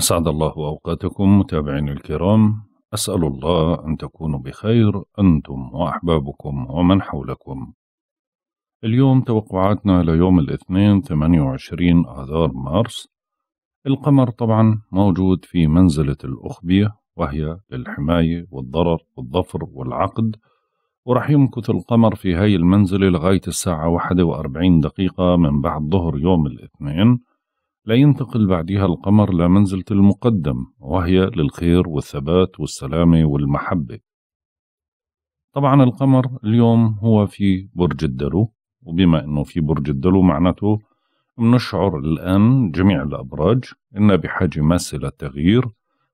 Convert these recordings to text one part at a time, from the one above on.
أسعد الله أوقاتكم متابعين الكرام أسأل الله أن تكونوا بخير أنتم وأحبابكم ومن حولكم اليوم توقعاتنا ليوم الاثنين 28 آذار مارس القمر طبعا موجود في منزلة الأخبية وهي للحماية والضرر والظفر والعقد ورح يمكث القمر في هاي المنزلة لغاية الساعة 41 دقيقة من بعد ظهر يوم الاثنين لا ينتقل بعدها القمر لمنزلة المقدم وهي للخير والثبات والسلامة والمحبة طبعا القمر اليوم هو في برج الدلو وبما أنه في برج الدلو معناته بنشعر الآن جميع الأبراج إنها بحاجة ماسة للتغيير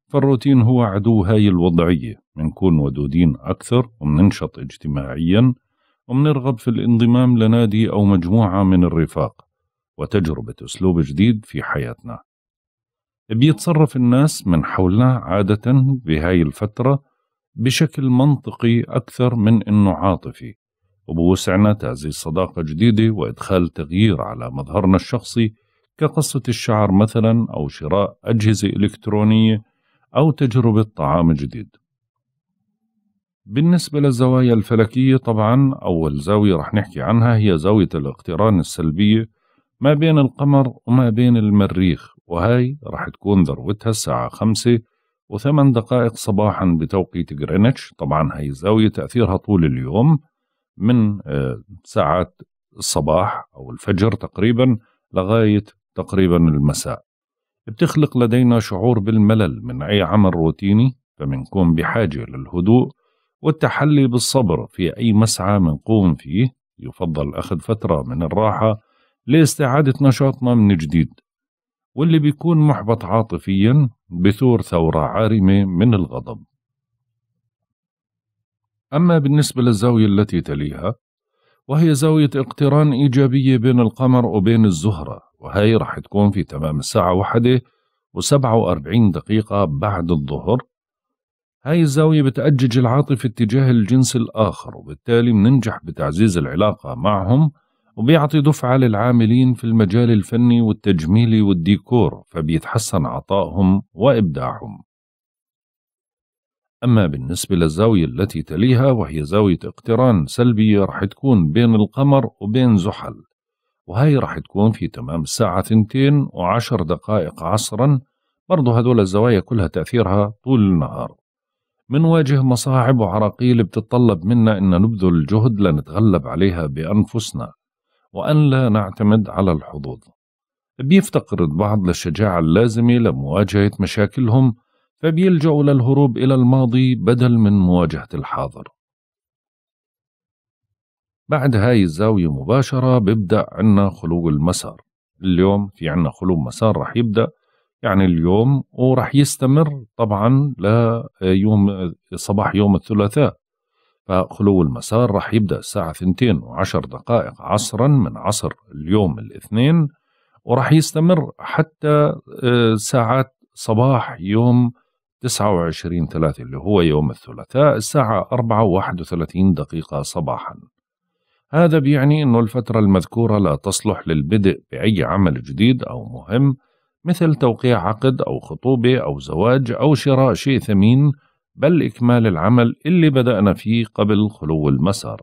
فالروتين هو عدو هاي الوضعية بنكون ودودين أكثر ومننشط اجتماعيا ومنرغب في الانضمام لنادي أو مجموعة من الرفاق وتجربة أسلوب جديد في حياتنا بيتصرف الناس من حولنا عادة بهاي الفترة بشكل منطقي أكثر من أنه عاطفي وبوسعنا تعزيز صداقة جديدة وإدخال تغيير على مظهرنا الشخصي كقصة الشعر مثلا أو شراء أجهزة إلكترونية أو تجربة طعام جديد بالنسبة للزوايا الفلكية طبعا أول زاوية رح نحكي عنها هي زاوية الاقتران السلبية ما بين القمر وما بين المريخ وهي راح تكون ذروتها الساعة خمسة وثمان دقائق صباحا بتوقيت جرينتش طبعا هي زاوية تأثيرها طول اليوم من آه، ساعات الصباح أو الفجر تقريبا لغاية تقريبا المساء بتخلق لدينا شعور بالملل من أي عمل روتيني فمنكون بحاجة للهدوء والتحلي بالصبر في أي مسعى منقوم فيه يفضل أخذ فترة من الراحة لاستعادة نشاطنا من جديد واللي بيكون محبط عاطفيا بثور ثورة عارمة من الغضب أما بالنسبة للزاوية التي تليها وهي زاوية اقتران إيجابية بين القمر وبين الزهرة وهي رح تكون في تمام الساعة واحدة وسبعة وأربعين دقيقة بعد الظهر هاي الزاوية بتأجج العاطفة اتجاه الجنس الآخر وبالتالي مننجح بتعزيز العلاقة معهم وبيعطي دفعة للعاملين في المجال الفني والتجميلي والديكور فبيتحسن عطائهم وإبداعهم أما بالنسبة للزاوية التي تليها وهي زاوية اقتران سلبية رح تكون بين القمر وبين زحل وهي رح تكون في تمام الساعة ثنتين وعشر دقائق عصرا برضو هدول الزوايا كلها تأثيرها طول النهار منواجه مصاعب وعراقيل بتتطلب منا أن نبذل جهد لنتغلب عليها بأنفسنا وأن لا نعتمد على الحظوظ بيفتقر البعض للشجاعة اللازمة لمواجهة مشاكلهم فبيلجأوا للهروب إلى الماضي بدل من مواجهة الحاضر بعد هاي الزاوية مباشرة بيبدأ عنا خلو المسار اليوم في عنا خلو مسار رح يبدأ يعني اليوم ورح يستمر طبعا ليوم صباح يوم الثلاثاء فخلو المسار راح يبدأ الساعة 2 وعشر دقائق عصرا من عصر اليوم الاثنين وراح يستمر حتى آه، ساعات صباح يوم 29 3 اللي هو يوم الثلاثاء الساعة 4 31 دقيقة صباحا هذا بيعني أنه الفترة المذكورة لا تصلح للبدء بأي عمل جديد أو مهم مثل توقيع عقد أو خطوبة أو زواج أو شراء شيء ثمين بل إكمال العمل اللي بدأنا فيه قبل خلو المسار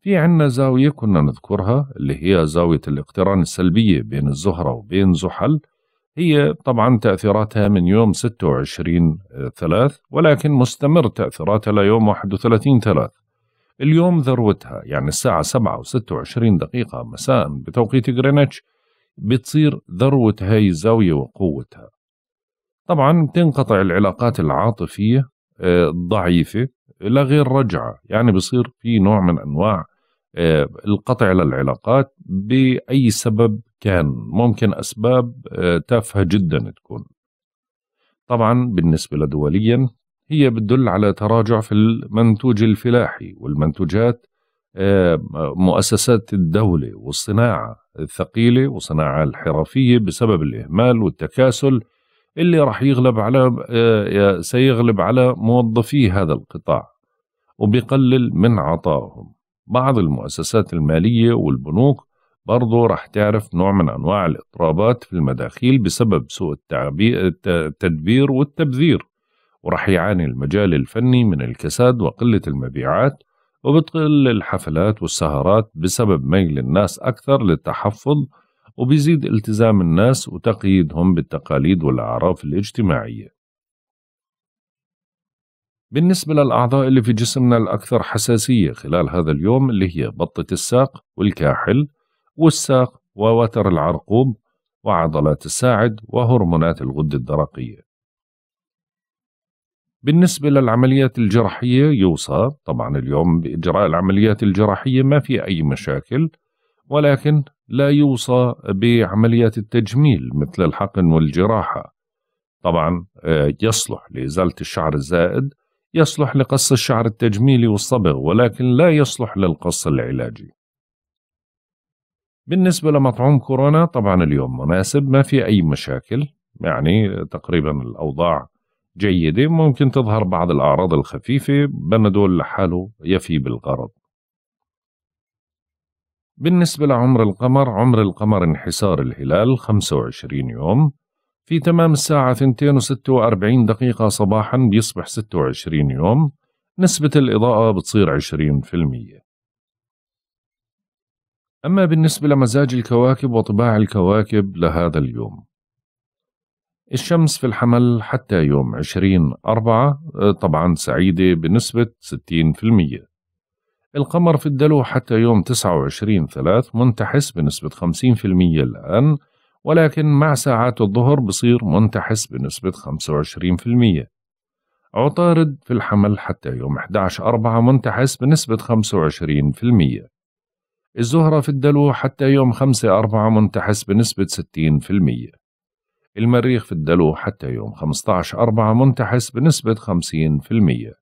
في عنا زاوية كنا نذكرها اللي هي زاوية الاقتران السلبية بين الزهرة وبين زحل هي طبعا تأثيراتها من يوم 26 ثلاث ولكن مستمر تأثيراتها ليوم 31 ثلاث اليوم ذروتها يعني الساعة 7 و26 دقيقة مساء بتوقيت غرينتش بتصير ذروة هاي الزاوية وقوتها طبعا تنقطع العلاقات العاطفية آه، ضعيفة لا غير رجعة يعني بصير في نوع من أنواع آه، القطع للعلاقات بأي سبب كان ممكن أسباب آه، تافهة جدا تكون طبعا بالنسبة لدوليا هي بتدل على تراجع في المنتوج الفلاحي والمنتوجات مؤسسات الدولة والصناعة الثقيلة والصناعة الحرفية بسبب الإهمال والتكاسل اللي راح يغلب على آه، سيغلب على موظفي هذا القطاع وبيقلل من عطائهم بعض المؤسسات المالية والبنوك برضو راح تعرف نوع من أنواع الإضطرابات في المداخيل بسبب سوء التدبير والتبذير وراح يعاني المجال الفني من الكساد وقلة المبيعات وبتقل الحفلات والسهرات بسبب ميل الناس أكثر للتحفظ وبيزيد التزام الناس وتقييدهم بالتقاليد والأعراف الاجتماعية بالنسبة للأعضاء اللي في جسمنا الأكثر حساسية خلال هذا اليوم اللي هي بطة الساق والكاحل والساق ووتر العرقوب وعضلات الساعد وهرمونات الغدة الدرقية بالنسبة للعمليات الجراحية يوصى طبعا اليوم بإجراء العمليات الجراحية ما في أي مشاكل ولكن لا يوصى بعمليات التجميل مثل الحقن والجراحة طبعا آه، يصلح لإزالة الشعر الزائد يصلح لقص الشعر التجميلي والصبغ ولكن لا يصلح للقص العلاجي بالنسبة لمطعوم كورونا طبعا اليوم مناسب ما في أي مشاكل يعني تقريبا الأوضاع جيدة ممكن تظهر بعض الأعراض الخفيفة بنادول لحاله يفي بالغرض بالنسبة لعمر القمر عمر القمر انحسار الهلال 25 يوم في تمام الساعة 2 دقيقة صباحا بيصبح 26 يوم نسبة الإضاءة بتصير 20% أما بالنسبة لمزاج الكواكب وطباع الكواكب لهذا اليوم الشمس في الحمل حتى يوم 20 أربعة طبعا سعيدة بنسبة 60% القمر في الدلو حتى يوم 29 3 منتحس بنسبة 50% الآن ولكن مع ساعات الظهر بصير منتحس بنسبة 25% عطارد في الحمل حتى يوم 11 4 منتحس بنسبة 25% الزهرة في الدلو حتى يوم 5 4 منتحس بنسبة 60% المريخ في الدلو حتى يوم 15 4 منتحس بنسبة 50%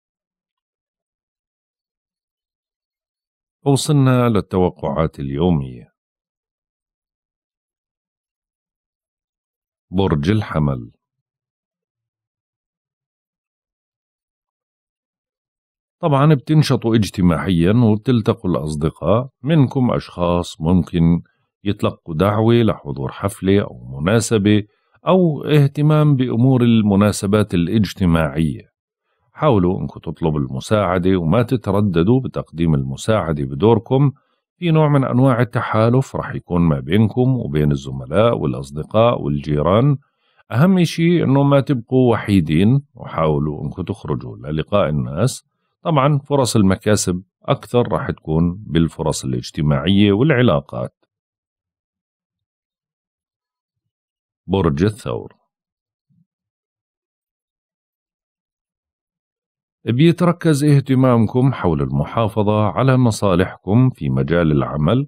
وصلنا للتوقعات اليومية برج الحمل طبعا بتنشطوا اجتماعيا وبتلتقوا الأصدقاء منكم أشخاص ممكن يتلقوا دعوة لحضور حفلة أو مناسبة أو اهتمام بأمور المناسبات الاجتماعية حاولوا أنكم تطلبوا المساعدة وما تترددوا بتقديم المساعدة بدوركم في نوع من أنواع التحالف رح يكون ما بينكم وبين الزملاء والأصدقاء والجيران أهم شيء أنه ما تبقوا وحيدين وحاولوا أنكم تخرجوا للقاء الناس طبعا فرص المكاسب أكثر رح تكون بالفرص الاجتماعية والعلاقات برج الثور بيتركز اهتمامكم حول المحافظة على مصالحكم في مجال العمل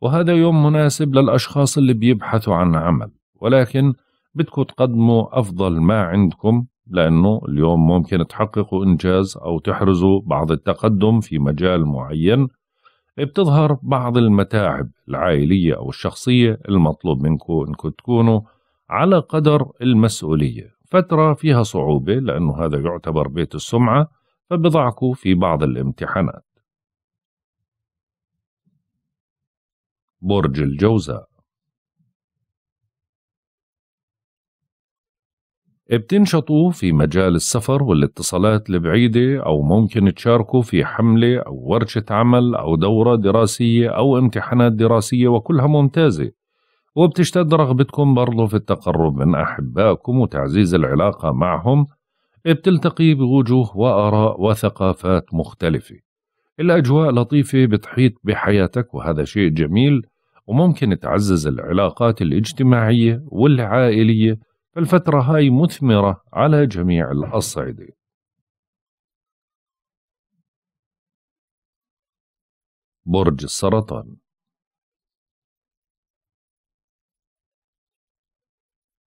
وهذا يوم مناسب للأشخاص اللي بيبحثوا عن عمل ولكن بدكم تقدموا أفضل ما عندكم لأنه اليوم ممكن تحققوا إنجاز أو تحرزوا بعض التقدم في مجال معين بتظهر بعض المتاعب العائلية أو الشخصية المطلوب منكم أنكم تكونوا على قدر المسؤولية فترة فيها صعوبة لأنه هذا يعتبر بيت السمعة فبضعكوا في بعض الامتحانات برج الجوزاء بتنشطوا في مجال السفر والاتصالات البعيدة أو ممكن تشاركوا في حملة أو ورشة عمل أو دورة دراسية أو امتحانات دراسية وكلها ممتازة وبتشتد رغبتكم برضو في التقرب من أحبائكم وتعزيز العلاقة معهم بتلتقي بوجوه وآراء وثقافات مختلفة الأجواء لطيفة بتحيط بحياتك وهذا شيء جميل وممكن تعزز العلاقات الاجتماعية والعائلية فالفترة هاي مثمرة على جميع الأصعدة برج السرطان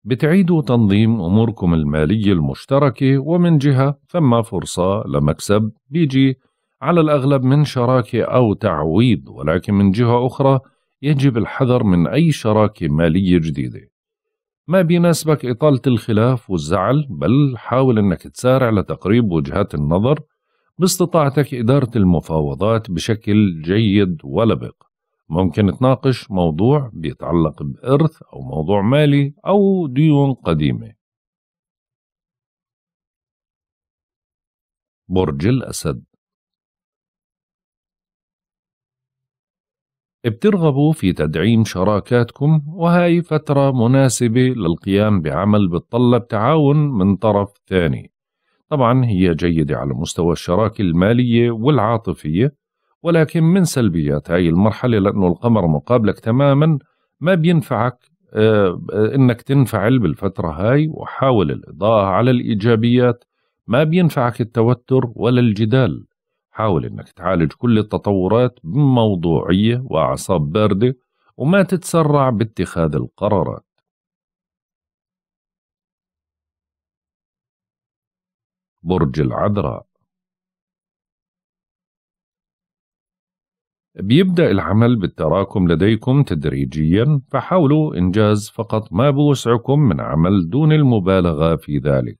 بتعيدوا تنظيم أموركم المالية المشتركة ومن جهة ثم فرصة لمكسب بيجي على الأغلب من شراكة أو تعويض ولكن من جهة أخرى يجب الحذر من أي شراكة مالية جديدة ما بيناسبك إطالة الخلاف والزعل بل حاول أنك تسارع لتقريب وجهات النظر باستطاعتك إدارة المفاوضات بشكل جيد ولبق ممكن تناقش موضوع بيتعلق بإرث أو موضوع مالي أو ديون قديمة برج الأسد بترغبوا في تدعيم شراكاتكم وهاي فترة مناسبة للقيام بعمل بتطلب تعاون من طرف ثاني طبعا هي جيدة على مستوى الشراكة المالية والعاطفية ولكن من سلبيات هاي المرحلة لأنه القمر مقابلك تماما ما بينفعك آه، آه، انك تنفعل بالفترة هاي وحاول الإضاءة على الإيجابيات ما بينفعك التوتر ولا الجدال حاول انك تعالج كل التطورات بموضوعية وأعصاب باردة وما تتسرع باتخاذ القرارات برج العذراء بيبدأ العمل بالتراكم لديكم تدريجيا فحاولوا إنجاز فقط ما بوسعكم من عمل دون المبالغة في ذلك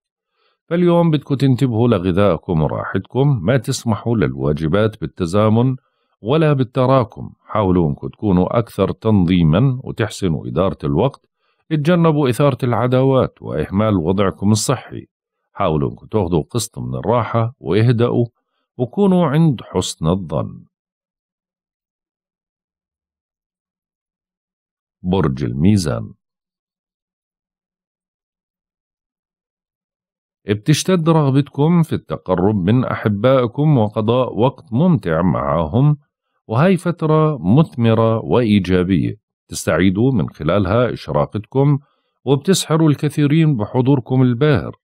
فاليوم بدكم تنتبهوا لغذائكم وراحتكم ما تسمحوا للواجبات بالتزامن ولا بالتراكم حاولوا أنكم تكونوا أكثر تنظيما وتحسنوا إدارة الوقت اتجنبوا إثارة العداوات وإهمال وضعكم الصحي حاولوا أنكم تاخذوا قسط من الراحة واهدأوا وكونوا عند حسن الظن برج الميزان بتشتد رغبتكم في التقرب من أحبائكم وقضاء وقت ممتع معهم وهي فترة مثمرة وإيجابية تستعيدوا من خلالها إشراقتكم وبتسحروا الكثيرين بحضوركم الباهر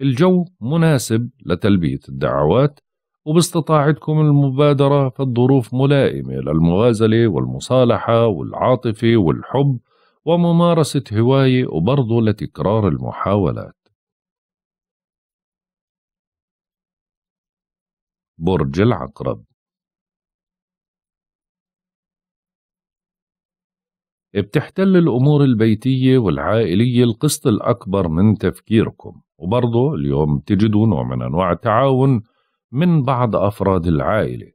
الجو مناسب لتلبية الدعوات وباستطاعتكم المبادرة في الظروف ملائمة للمغازلة والمصالحة والعاطفة والحب وممارسة هواية وبرضه لتكرار المحاولات برج العقرب بتحتل الأمور البيتية والعائلية القسط الأكبر من تفكيركم وبرضه اليوم تجدوا نوع من أنواع التعاون من بعض أفراد العائلة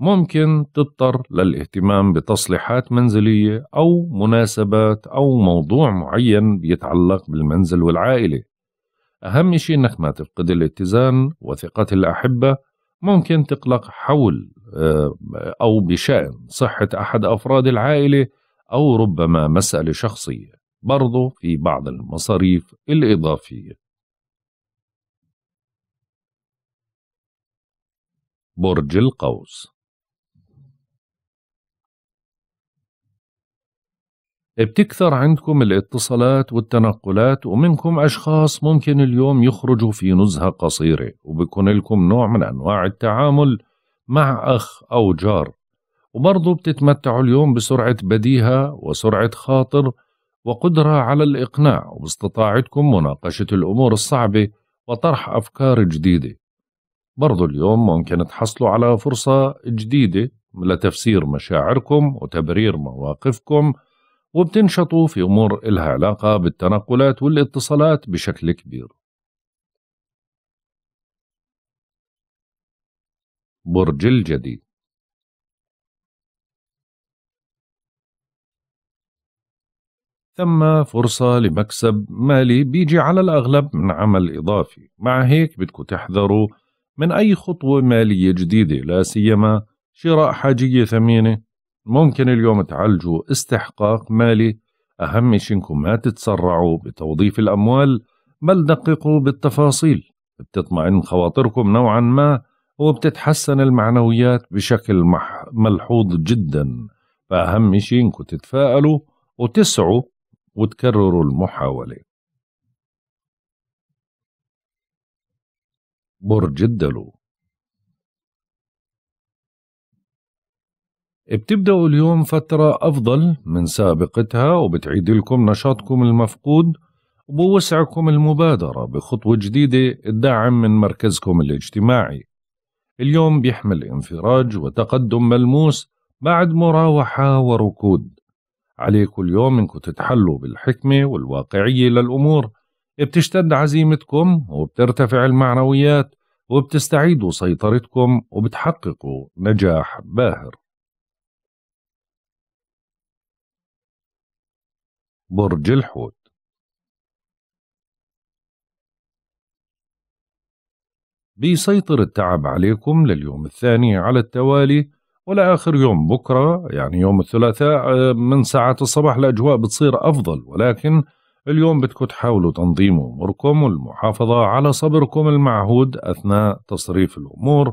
ممكن تضطر للاهتمام بتصليحات منزلية أو مناسبات أو موضوع معين بيتعلق بالمنزل والعائلة أهم شيء أنك ما تفقد الاتزان وثقة الأحبة ممكن تقلق حول آه، أو بشأن صحة أحد أفراد العائلة أو ربما مسألة شخصية برضو في بعض المصاريف الإضافية برج القوس بتكثر عندكم الاتصالات والتنقلات ومنكم أشخاص ممكن اليوم يخرجوا في نزهة قصيرة وبكون لكم نوع من أنواع التعامل مع أخ أو جار وبرضه بتتمتعوا اليوم بسرعة بديهة وسرعة خاطر وقدرة على الإقناع وباستطاعتكم مناقشة الأمور الصعبة وطرح أفكار جديدة برضو اليوم ممكن تحصلوا على فرصة جديدة لتفسير مشاعركم وتبرير مواقفكم وبتنشطوا في أمور إلها علاقة بالتنقلات والاتصالات بشكل كبير برج الجدي ثم فرصة لمكسب مالي بيجي على الأغلب من عمل إضافي مع هيك بدكم تحذروا من أي خطوة مالية جديدة لا سيما شراء حاجية ثمينة ممكن اليوم تعالجوا استحقاق مالي أهم شيء إنكم ما تتسرعوا بتوظيف الأموال بل دققوا بالتفاصيل بتطمئن خواطركم نوعا ما وبتتحسن المعنويات بشكل ملحوظ جدا فأهم شيء إنكم تتفائلوا وتسعوا وتكرروا المحاولة برج الدلو بتبدأوا اليوم فترة أفضل من سابقتها وبتعيد لكم نشاطكم المفقود وبوسعكم المبادرة بخطوة جديدة الدعم من مركزكم الاجتماعي اليوم بيحمل انفراج وتقدم ملموس بعد مراوحة وركود عليكم اليوم انكم تتحلوا بالحكمة والواقعية للأمور بتشتد عزيمتكم وبترتفع المعنويات وبتستعيدوا سيطرتكم وبتحققوا نجاح باهر برج الحوت بيسيطر التعب عليكم لليوم الثاني على التوالي ولآخر يوم بكرة يعني يوم الثلاثاء آه، من ساعات الصباح الأجواء بتصير أفضل ولكن اليوم بدكم تحاولوا تنظيموا أموركم والمحافظة على صبركم المعهود أثناء تصريف الأمور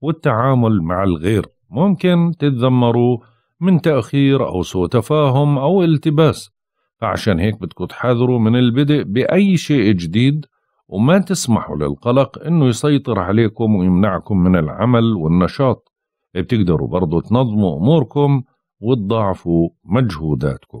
والتعامل مع الغير ممكن تتذمروا من تأخير أو سوء تفاهم أو التباس فعشان هيك بدكم تحذروا من البدء بأي شيء جديد وما تسمحوا للقلق إنه يسيطر عليكم ويمنعكم من العمل والنشاط بتقدروا برضو تنظموا أموركم وتضاعفوا مجهوداتكم